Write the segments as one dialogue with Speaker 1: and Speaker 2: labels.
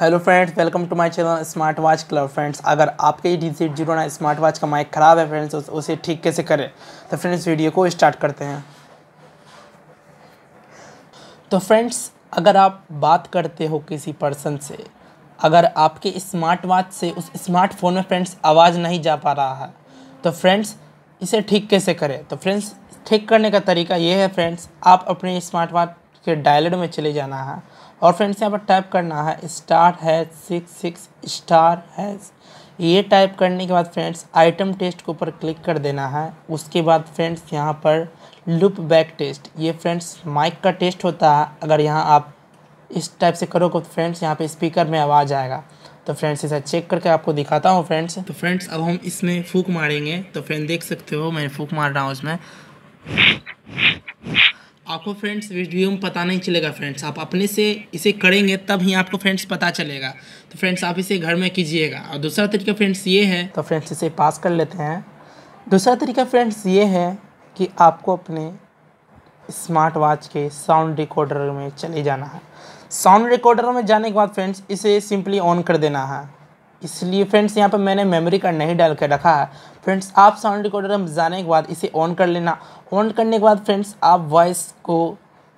Speaker 1: hello friends welcome to my channel smart watch club friends अगर आपके ही D सीट जीरो स्मार्ट वॉच का माइक ख़राब है फ्रेंड्स उसे ठीक कैसे करें तो फ्रेंड्स वीडियो को स्टार्ट करते हैं तो फ्रेंड्स अगर आप बात करते हो किसी पर्सन से अगर आपके स्मार्ट वॉच से उस स्मार्टफोन में फ्रेंड्स आवाज़ नहीं जा पा रहा है तो फ्रेंड्स इसे ठीक कैसे करें तो फ्रेंड्स ठीक करने का तरीका ये है फ्रेंड्स आप अपने स्मार्ट वॉच के डायलड में चले जाना है और फ्रेंड्स यहाँ पर टाइप करना है star hash six six star hash ये टाइप करने के बाद फ्रेंड्स आइटम टेस्ट के ऊपर क्लिक कर देना है उसके बाद फ्रेंड्स यहाँ पर लुप बैक टेस्ट ये फ्रेंड्स माइक का टेस्ट होता है अगर यहाँ आप इस टाइप से करोगे तो फ्रेंड्स यहाँ पे स्पीकर में आवाज़ आएगा तो फ्रेंड्स इसे चेक करके आपको दिखाता हूँ फ्रेंड्स तो फ्रेंड्स अब हम इसमें फूक मारेंगे तो फ्रेंड देख सकते हो मैं फूक मार रहा हूँ उसमें आपको फ्रेंड्स वीडियो में पता नहीं चलेगा फ्रेंड्स आप अपने से इसे करेंगे तब ही आपको फ्रेंड्स पता चलेगा तो फ्रेंड्स आप इसे घर में कीजिएगा और दूसरा तरीका फ्रेंड्स ये है तो फ्रेंड्स इसे पास कर लेते हैं दूसरा तरीका फ्रेंड्स ये है कि आपको अपने स्मार्ट वॉच के साउंड रिकॉर्डर में चले जाना है साउंड रिकॉर्डर में जाने के बाद फ्रेंड्स इसे सिंपली ऑन कर देना है इसलिए फ्रेंड्स यहाँ पर मैंने मेमोरी कार्ड नहीं डाल कर रखा है फ्रेंड्स आप साउंड रिकॉर्डर में जाने के बाद इसे ऑन कर लेना ऑन करने के बाद फ्रेंड्स आप वॉइस को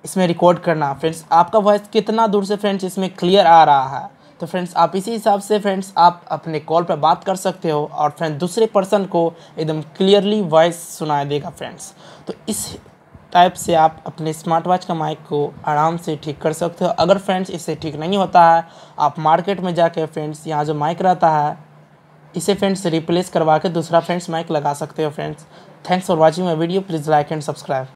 Speaker 1: इसमें रिकॉर्ड करना फ्रेंड्स आपका वॉइस कितना दूर से फ्रेंड्स इसमें क्लियर आ रहा है तो फ्रेंड्स आप इसी हिसाब से फ्रेंड्स आप अपने कॉल पर बात कर सकते हो और फ्रेंड दूसरे पर्सन को एकदम क्लियरली वॉइस सुनाया देगा फ्रेंड्स तो इस टाइप से आप अपने स्मार्ट वॉच का माइक को आराम से ठीक कर सकते हो अगर फ्रेंड्स इससे ठीक नहीं होता है आप मार्केट में जाके फ्रेंड्स यहाँ जो माइक रहता है इसे फ्रेंड्स रिप्लेस करवा के दूसरा फ्रेंड्स माइक लगा सकते हो friends thanks for watching my video please like and subscribe